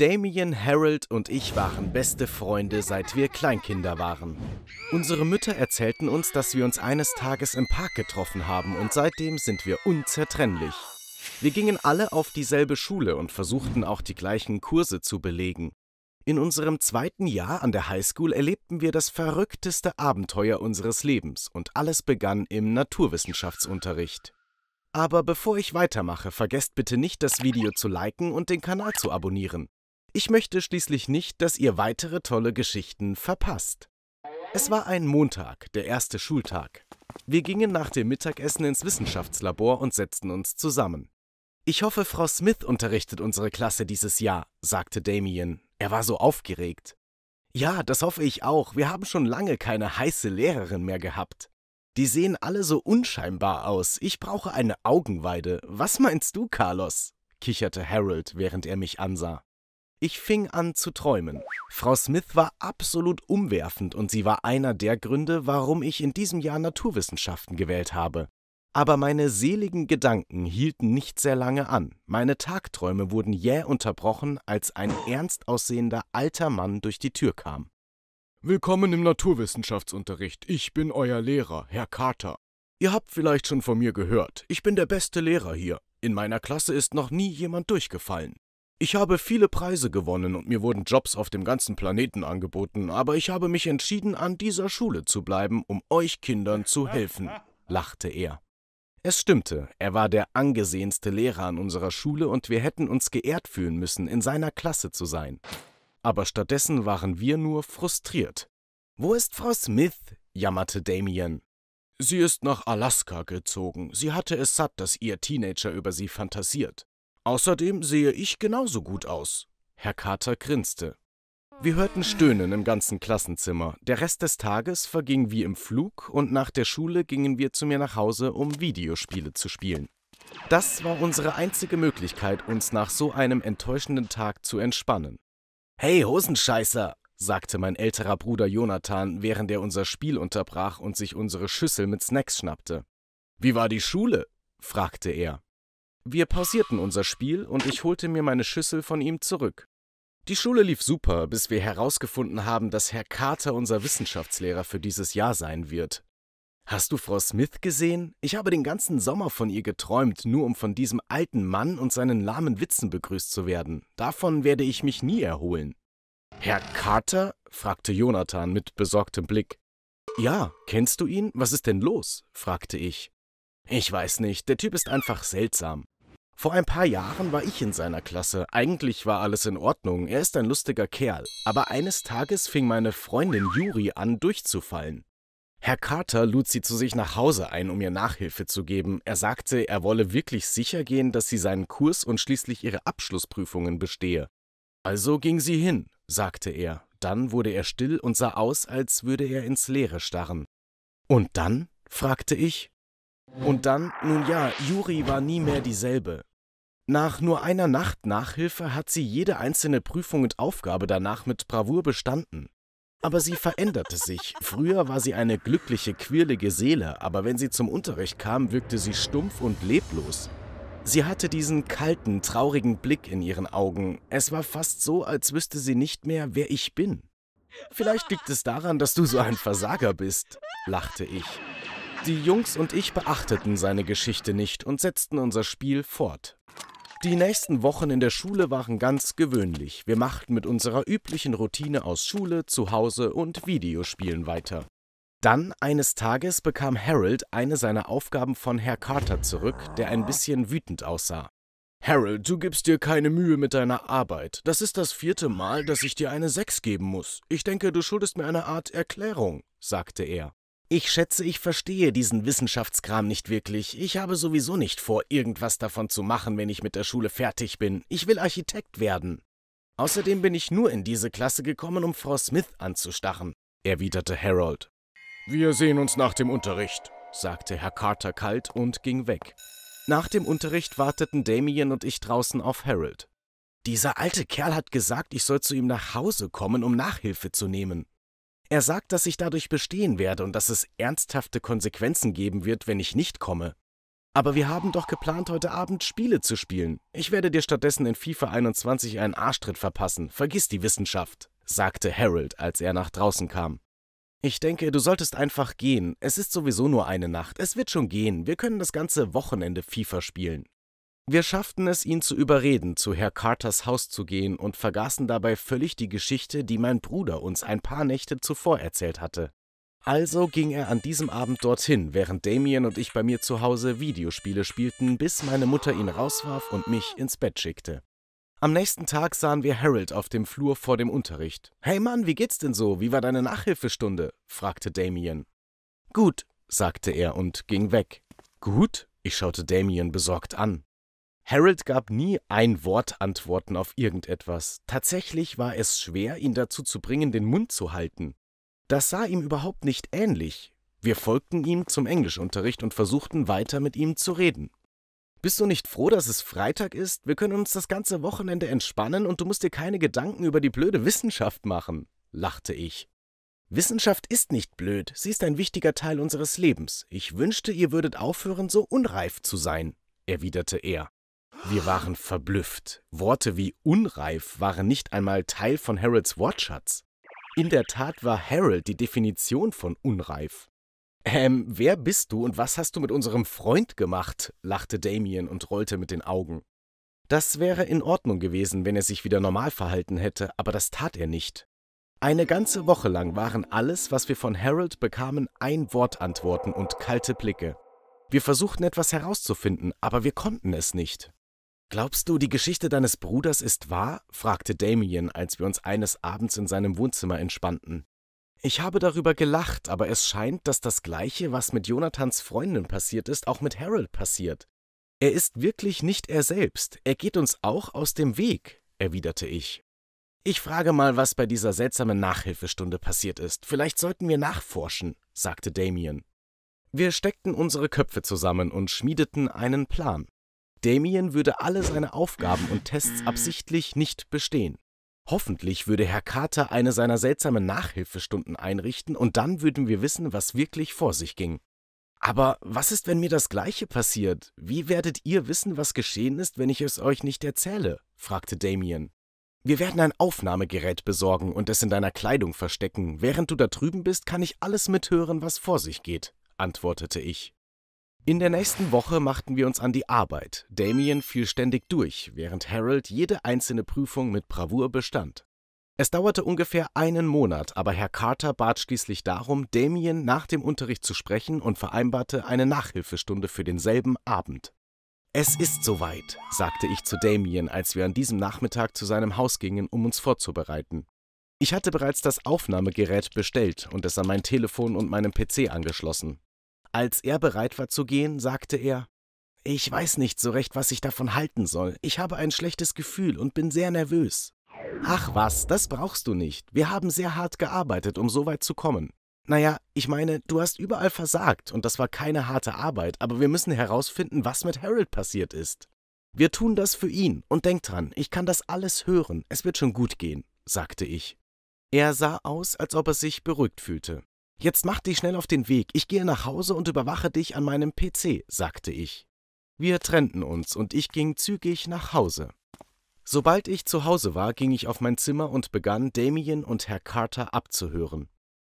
Damien, Harold und ich waren beste Freunde, seit wir Kleinkinder waren. Unsere Mütter erzählten uns, dass wir uns eines Tages im Park getroffen haben und seitdem sind wir unzertrennlich. Wir gingen alle auf dieselbe Schule und versuchten auch die gleichen Kurse zu belegen. In unserem zweiten Jahr an der Highschool erlebten wir das verrückteste Abenteuer unseres Lebens und alles begann im Naturwissenschaftsunterricht. Aber bevor ich weitermache, vergesst bitte nicht, das Video zu liken und den Kanal zu abonnieren. Ich möchte schließlich nicht, dass ihr weitere tolle Geschichten verpasst. Es war ein Montag, der erste Schultag. Wir gingen nach dem Mittagessen ins Wissenschaftslabor und setzten uns zusammen. Ich hoffe, Frau Smith unterrichtet unsere Klasse dieses Jahr, sagte Damien. Er war so aufgeregt. Ja, das hoffe ich auch. Wir haben schon lange keine heiße Lehrerin mehr gehabt. Die sehen alle so unscheinbar aus. Ich brauche eine Augenweide. Was meinst du, Carlos? kicherte Harold, während er mich ansah. Ich fing an zu träumen. Frau Smith war absolut umwerfend und sie war einer der Gründe, warum ich in diesem Jahr Naturwissenschaften gewählt habe. Aber meine seligen Gedanken hielten nicht sehr lange an. Meine Tagträume wurden jäh unterbrochen, als ein ernst aussehender alter Mann durch die Tür kam. Willkommen im Naturwissenschaftsunterricht. Ich bin euer Lehrer, Herr Carter. Ihr habt vielleicht schon von mir gehört. Ich bin der beste Lehrer hier. In meiner Klasse ist noch nie jemand durchgefallen. Ich habe viele Preise gewonnen und mir wurden Jobs auf dem ganzen Planeten angeboten, aber ich habe mich entschieden, an dieser Schule zu bleiben, um euch Kindern zu helfen, lachte er. Es stimmte, er war der angesehenste Lehrer an unserer Schule und wir hätten uns geehrt fühlen müssen, in seiner Klasse zu sein. Aber stattdessen waren wir nur frustriert. Wo ist Frau Smith? jammerte Damien. Sie ist nach Alaska gezogen. Sie hatte es satt, dass ihr Teenager über sie fantasiert. Außerdem sehe ich genauso gut aus. Herr Kater grinste. Wir hörten Stöhnen im ganzen Klassenzimmer. Der Rest des Tages verging wie im Flug und nach der Schule gingen wir zu mir nach Hause, um Videospiele zu spielen. Das war unsere einzige Möglichkeit, uns nach so einem enttäuschenden Tag zu entspannen. Hey, Hosenscheißer, sagte mein älterer Bruder Jonathan, während er unser Spiel unterbrach und sich unsere Schüssel mit Snacks schnappte. Wie war die Schule? fragte er. Wir pausierten unser Spiel und ich holte mir meine Schüssel von ihm zurück. Die Schule lief super, bis wir herausgefunden haben, dass Herr Carter unser Wissenschaftslehrer für dieses Jahr sein wird. Hast du Frau Smith gesehen? Ich habe den ganzen Sommer von ihr geträumt, nur um von diesem alten Mann und seinen lahmen Witzen begrüßt zu werden. Davon werde ich mich nie erholen. Herr Carter? fragte Jonathan mit besorgtem Blick. Ja, kennst du ihn? Was ist denn los? fragte ich. Ich weiß nicht, der Typ ist einfach seltsam. Vor ein paar Jahren war ich in seiner Klasse. Eigentlich war alles in Ordnung, er ist ein lustiger Kerl. Aber eines Tages fing meine Freundin Juri an, durchzufallen. Herr Carter lud sie zu sich nach Hause ein, um ihr Nachhilfe zu geben. Er sagte, er wolle wirklich sicher gehen, dass sie seinen Kurs und schließlich ihre Abschlussprüfungen bestehe. Also ging sie hin, sagte er. Dann wurde er still und sah aus, als würde er ins Leere starren. Und dann? fragte ich. Und dann, nun ja, Juri war nie mehr dieselbe. Nach nur einer Nacht Nachhilfe hat sie jede einzelne Prüfung und Aufgabe danach mit Bravour bestanden. Aber sie veränderte sich. Früher war sie eine glückliche, quirlige Seele, aber wenn sie zum Unterricht kam, wirkte sie stumpf und leblos. Sie hatte diesen kalten, traurigen Blick in ihren Augen. Es war fast so, als wüsste sie nicht mehr, wer ich bin. Vielleicht liegt es daran, dass du so ein Versager bist, lachte ich. Die Jungs und ich beachteten seine Geschichte nicht und setzten unser Spiel fort. Die nächsten Wochen in der Schule waren ganz gewöhnlich. Wir machten mit unserer üblichen Routine aus Schule, Zuhause und Videospielen weiter. Dann eines Tages bekam Harold eine seiner Aufgaben von Herr Carter zurück, der ein bisschen wütend aussah. Harold, du gibst dir keine Mühe mit deiner Arbeit. Das ist das vierte Mal, dass ich dir eine Sechs geben muss. Ich denke, du schuldest mir eine Art Erklärung, sagte er. Ich schätze, ich verstehe diesen Wissenschaftskram nicht wirklich. Ich habe sowieso nicht vor, irgendwas davon zu machen, wenn ich mit der Schule fertig bin. Ich will Architekt werden. Außerdem bin ich nur in diese Klasse gekommen, um Frau Smith anzustachen, erwiderte Harold. Wir sehen uns nach dem Unterricht, sagte Herr Carter kalt und ging weg. Nach dem Unterricht warteten Damien und ich draußen auf Harold. Dieser alte Kerl hat gesagt, ich soll zu ihm nach Hause kommen, um Nachhilfe zu nehmen. Er sagt, dass ich dadurch bestehen werde und dass es ernsthafte Konsequenzen geben wird, wenn ich nicht komme. Aber wir haben doch geplant, heute Abend Spiele zu spielen. Ich werde dir stattdessen in FIFA 21 einen Arschtritt verpassen. Vergiss die Wissenschaft, sagte Harold, als er nach draußen kam. Ich denke, du solltest einfach gehen. Es ist sowieso nur eine Nacht. Es wird schon gehen. Wir können das ganze Wochenende FIFA spielen. Wir schafften es, ihn zu überreden, zu Herr Carters Haus zu gehen und vergaßen dabei völlig die Geschichte, die mein Bruder uns ein paar Nächte zuvor erzählt hatte. Also ging er an diesem Abend dorthin, während Damien und ich bei mir zu Hause Videospiele spielten, bis meine Mutter ihn rauswarf und mich ins Bett schickte. Am nächsten Tag sahen wir Harold auf dem Flur vor dem Unterricht. Hey Mann, wie geht's denn so? Wie war deine Nachhilfestunde? fragte Damien. Gut, sagte er und ging weg. Gut? Ich schaute Damien besorgt an. Harold gab nie ein Wort Antworten auf irgendetwas. Tatsächlich war es schwer, ihn dazu zu bringen, den Mund zu halten. Das sah ihm überhaupt nicht ähnlich. Wir folgten ihm zum Englischunterricht und versuchten weiter mit ihm zu reden. Bist du nicht froh, dass es Freitag ist? Wir können uns das ganze Wochenende entspannen und du musst dir keine Gedanken über die blöde Wissenschaft machen, lachte ich. Wissenschaft ist nicht blöd, sie ist ein wichtiger Teil unseres Lebens. Ich wünschte, ihr würdet aufhören, so unreif zu sein, erwiderte er. Wir waren verblüfft. Worte wie unreif waren nicht einmal Teil von Harolds Wortschatz. In der Tat war Harold die Definition von unreif. Ähm, wer bist du und was hast du mit unserem Freund gemacht? lachte Damien und rollte mit den Augen. Das wäre in Ordnung gewesen, wenn er sich wieder normal verhalten hätte, aber das tat er nicht. Eine ganze Woche lang waren alles, was wir von Harold bekamen, ein Wort Antworten und kalte Blicke. Wir versuchten etwas herauszufinden, aber wir konnten es nicht. Glaubst du, die Geschichte deines Bruders ist wahr? fragte Damien, als wir uns eines Abends in seinem Wohnzimmer entspannten. Ich habe darüber gelacht, aber es scheint, dass das Gleiche, was mit Jonathans Freundin passiert ist, auch mit Harold passiert. Er ist wirklich nicht er selbst, er geht uns auch aus dem Weg, erwiderte ich. Ich frage mal, was bei dieser seltsamen Nachhilfestunde passiert ist. Vielleicht sollten wir nachforschen, sagte Damien. Wir steckten unsere Köpfe zusammen und schmiedeten einen Plan. Damien würde alle seine Aufgaben und Tests absichtlich nicht bestehen. Hoffentlich würde Herr Carter eine seiner seltsamen Nachhilfestunden einrichten und dann würden wir wissen, was wirklich vor sich ging. Aber was ist, wenn mir das Gleiche passiert? Wie werdet ihr wissen, was geschehen ist, wenn ich es euch nicht erzähle? fragte Damien. Wir werden ein Aufnahmegerät besorgen und es in deiner Kleidung verstecken. Während du da drüben bist, kann ich alles mithören, was vor sich geht, antwortete ich. In der nächsten Woche machten wir uns an die Arbeit. Damien fiel ständig durch, während Harold jede einzelne Prüfung mit Bravour bestand. Es dauerte ungefähr einen Monat, aber Herr Carter bat schließlich darum, Damien nach dem Unterricht zu sprechen und vereinbarte eine Nachhilfestunde für denselben Abend. Es ist soweit, sagte ich zu Damien, als wir an diesem Nachmittag zu seinem Haus gingen, um uns vorzubereiten. Ich hatte bereits das Aufnahmegerät bestellt und es an mein Telefon und meinem PC angeschlossen. Als er bereit war zu gehen, sagte er Ich weiß nicht so recht, was ich davon halten soll. Ich habe ein schlechtes Gefühl und bin sehr nervös. Ach was, das brauchst du nicht. Wir haben sehr hart gearbeitet, um so weit zu kommen. Naja, ich meine, du hast überall versagt und das war keine harte Arbeit, aber wir müssen herausfinden, was mit Harold passiert ist. Wir tun das für ihn und denk dran, ich kann das alles hören, es wird schon gut gehen, sagte ich. Er sah aus, als ob er sich beruhigt fühlte. Jetzt mach dich schnell auf den Weg, ich gehe nach Hause und überwache dich an meinem PC, sagte ich. Wir trennten uns und ich ging zügig nach Hause. Sobald ich zu Hause war, ging ich auf mein Zimmer und begann, Damien und Herr Carter abzuhören.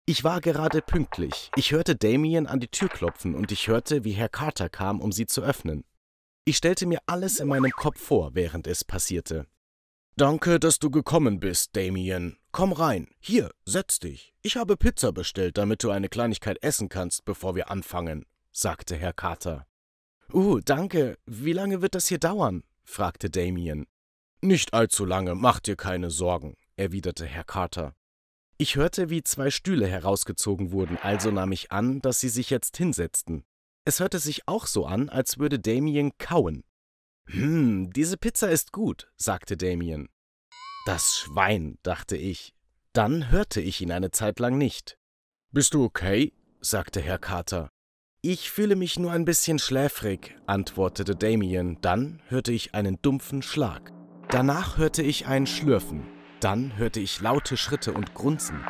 Ich war gerade pünktlich. Ich hörte Damien an die Tür klopfen und ich hörte, wie Herr Carter kam, um sie zu öffnen. Ich stellte mir alles in meinem Kopf vor, während es passierte. Danke, dass du gekommen bist, Damien. Komm rein. Hier, setz dich. Ich habe Pizza bestellt, damit du eine Kleinigkeit essen kannst, bevor wir anfangen, sagte Herr Carter. Uh, danke. Wie lange wird das hier dauern? fragte Damien. Nicht allzu lange, mach dir keine Sorgen, erwiderte Herr Carter. Ich hörte, wie zwei Stühle herausgezogen wurden, also nahm ich an, dass sie sich jetzt hinsetzten. Es hörte sich auch so an, als würde Damien kauen. Hm, diese Pizza ist gut, sagte Damien. Das Schwein, dachte ich, dann hörte ich ihn eine Zeit lang nicht. Bist du okay? sagte Herr Carter. Ich fühle mich nur ein bisschen schläfrig, antwortete Damien. Dann hörte ich einen dumpfen Schlag. Danach hörte ich ein Schlürfen. Dann hörte ich laute Schritte und Grunzen.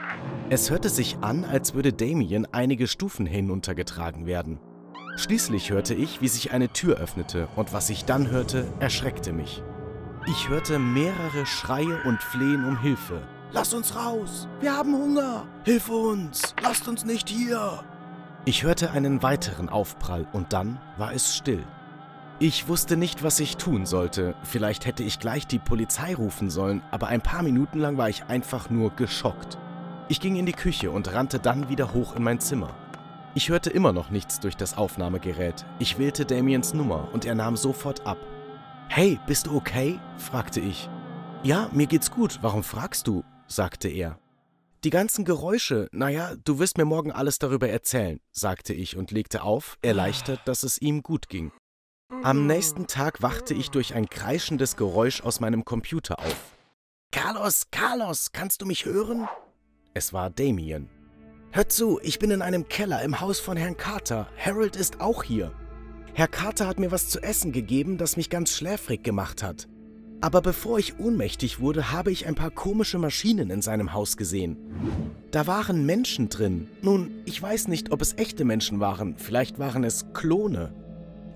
Es hörte sich an, als würde Damien einige Stufen hinuntergetragen werden. Schließlich hörte ich, wie sich eine Tür öffnete, und was ich dann hörte, erschreckte mich. Ich hörte mehrere Schreie und Flehen um Hilfe. Lass uns raus! Wir haben Hunger! Hilf uns! Lasst uns nicht hier! Ich hörte einen weiteren Aufprall und dann war es still. Ich wusste nicht, was ich tun sollte. Vielleicht hätte ich gleich die Polizei rufen sollen, aber ein paar Minuten lang war ich einfach nur geschockt. Ich ging in die Küche und rannte dann wieder hoch in mein Zimmer. Ich hörte immer noch nichts durch das Aufnahmegerät. Ich wählte Damiens Nummer und er nahm sofort ab. Hey, bist du okay? fragte ich. Ja, mir geht's gut. Warum fragst du? sagte er. Die ganzen Geräusche, naja, du wirst mir morgen alles darüber erzählen, sagte ich und legte auf, erleichtert, dass es ihm gut ging. Am nächsten Tag wachte ich durch ein kreischendes Geräusch aus meinem Computer auf. Carlos, Carlos, kannst du mich hören? Es war Damien. Hör zu, ich bin in einem Keller im Haus von Herrn Carter. Harold ist auch hier. Herr Carter hat mir was zu essen gegeben, das mich ganz schläfrig gemacht hat. Aber bevor ich ohnmächtig wurde, habe ich ein paar komische Maschinen in seinem Haus gesehen. Da waren Menschen drin. Nun, ich weiß nicht, ob es echte Menschen waren, vielleicht waren es Klone.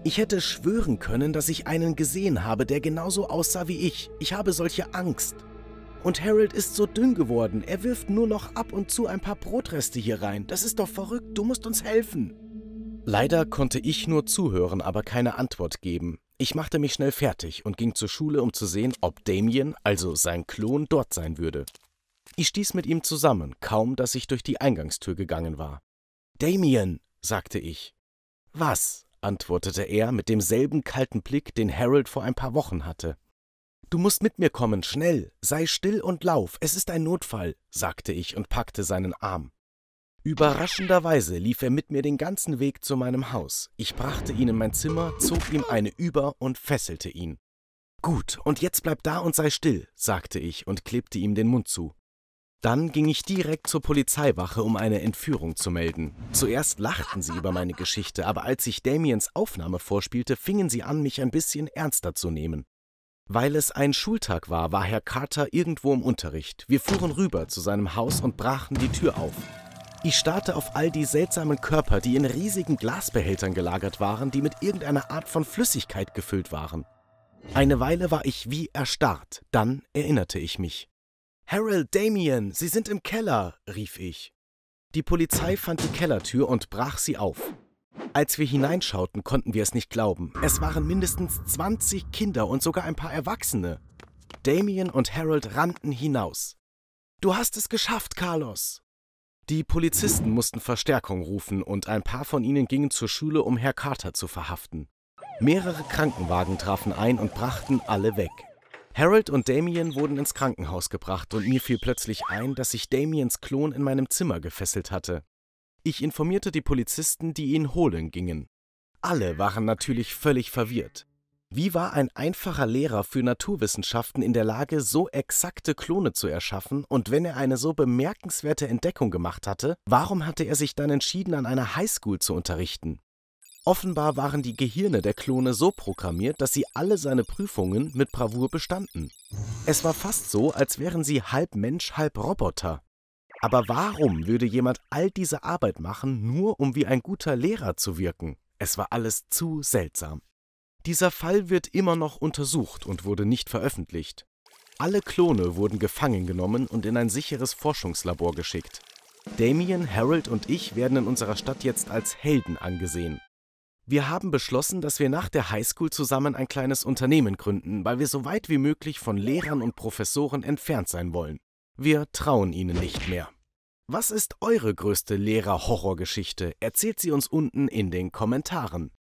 Ich hätte schwören können, dass ich einen gesehen habe, der genauso aussah wie ich. Ich habe solche Angst. Und Harold ist so dünn geworden, er wirft nur noch ab und zu ein paar Brotreste hier rein. Das ist doch verrückt, du musst uns helfen. Leider konnte ich nur zuhören, aber keine Antwort geben. Ich machte mich schnell fertig und ging zur Schule, um zu sehen, ob Damien, also sein Klon, dort sein würde. Ich stieß mit ihm zusammen, kaum dass ich durch die Eingangstür gegangen war. Damien, sagte ich. Was? antwortete er mit demselben kalten Blick, den Harold vor ein paar Wochen hatte. Du musst mit mir kommen, schnell, sei still und lauf, es ist ein Notfall, sagte ich und packte seinen Arm. Überraschenderweise lief er mit mir den ganzen Weg zu meinem Haus. Ich brachte ihn in mein Zimmer, zog ihm eine über und fesselte ihn. Gut, und jetzt bleib da und sei still, sagte ich und klebte ihm den Mund zu. Dann ging ich direkt zur Polizeiwache, um eine Entführung zu melden. Zuerst lachten sie über meine Geschichte, aber als ich Damiens Aufnahme vorspielte, fingen sie an, mich ein bisschen ernster zu nehmen. Weil es ein Schultag war, war Herr Carter irgendwo im Unterricht. Wir fuhren rüber zu seinem Haus und brachen die Tür auf. Ich starrte auf all die seltsamen Körper, die in riesigen Glasbehältern gelagert waren, die mit irgendeiner Art von Flüssigkeit gefüllt waren. Eine Weile war ich wie erstarrt, dann erinnerte ich mich. Harold, Damien, Sie sind im Keller, rief ich. Die Polizei fand die Kellertür und brach sie auf. Als wir hineinschauten, konnten wir es nicht glauben. Es waren mindestens 20 Kinder und sogar ein paar Erwachsene. Damien und Harold rannten hinaus. Du hast es geschafft, Carlos, die Polizisten mussten Verstärkung rufen und ein paar von ihnen gingen zur Schule, um Herr Carter zu verhaften. Mehrere Krankenwagen trafen ein und brachten alle weg. Harold und Damien wurden ins Krankenhaus gebracht und mir fiel plötzlich ein, dass ich Damiens Klon in meinem Zimmer gefesselt hatte. Ich informierte die Polizisten, die ihn holen gingen. Alle waren natürlich völlig verwirrt. Wie war ein einfacher Lehrer für Naturwissenschaften in der Lage, so exakte Klone zu erschaffen und wenn er eine so bemerkenswerte Entdeckung gemacht hatte, warum hatte er sich dann entschieden, an einer Highschool zu unterrichten? Offenbar waren die Gehirne der Klone so programmiert, dass sie alle seine Prüfungen mit Bravour bestanden. Es war fast so, als wären sie halb Mensch, halb Roboter. Aber warum würde jemand all diese Arbeit machen, nur um wie ein guter Lehrer zu wirken? Es war alles zu seltsam. Dieser Fall wird immer noch untersucht und wurde nicht veröffentlicht. Alle Klone wurden gefangen genommen und in ein sicheres Forschungslabor geschickt. Damien, Harold und ich werden in unserer Stadt jetzt als Helden angesehen. Wir haben beschlossen, dass wir nach der Highschool zusammen ein kleines Unternehmen gründen, weil wir so weit wie möglich von Lehrern und Professoren entfernt sein wollen. Wir trauen ihnen nicht mehr. Was ist eure größte Lehrer-Horrorgeschichte? Erzählt sie uns unten in den Kommentaren.